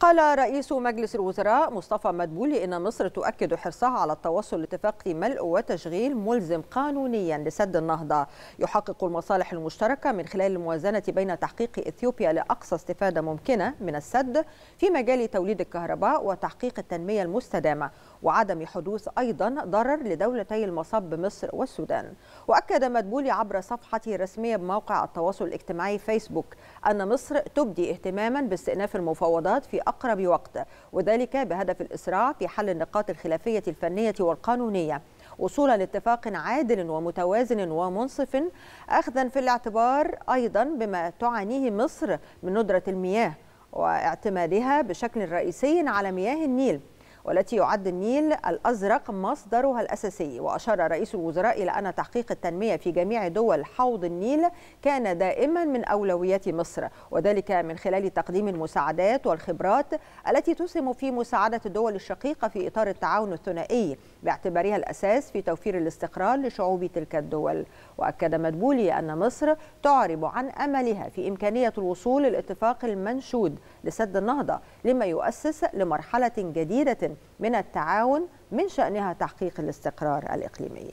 قال رئيس مجلس الوزراء مصطفى مدبولي إن مصر تؤكد حرصها على التوصل لاتفاق ملء وتشغيل ملزم قانونيا لسد النهضة يحقق المصالح المشتركة من خلال الموازنة بين تحقيق إثيوبيا لأقصى استفادة ممكنة من السد في مجال توليد الكهرباء وتحقيق التنمية المستدامة وعدم حدوث أيضا ضرر لدولتي المصب مصر والسودان وأكد مدبولي عبر صفحته الرسمية بموقع التواصل الاجتماعي فيسبوك أن مصر تبدي اهتماما باستئناف المفاوضات في أقرب وقت وذلك بهدف الإسراع في حل النقاط الخلافية الفنية والقانونية وصولا لاتفاق عادل ومتوازن ومنصف أخذا في الاعتبار أيضا بما تعانيه مصر من ندرة المياه واعتمادها بشكل رئيسي على مياه النيل والتي يعد النيل الأزرق مصدرها الأساسي وأشار رئيس الوزراء إلى أن تحقيق التنمية في جميع دول حوض النيل كان دائما من أولويات مصر وذلك من خلال تقديم المساعدات والخبرات التي تسهم في مساعدة الدول الشقيقة في إطار التعاون الثنائي باعتبارها الأساس في توفير الاستقرار لشعوب تلك الدول وأكد مدبولي أن مصر تعرب عن أملها في إمكانية الوصول للاتفاق المنشود لسد النهضة لما يؤسس لمرحلة جديدة من التعاون من شأنها تحقيق الاستقرار الإقليمي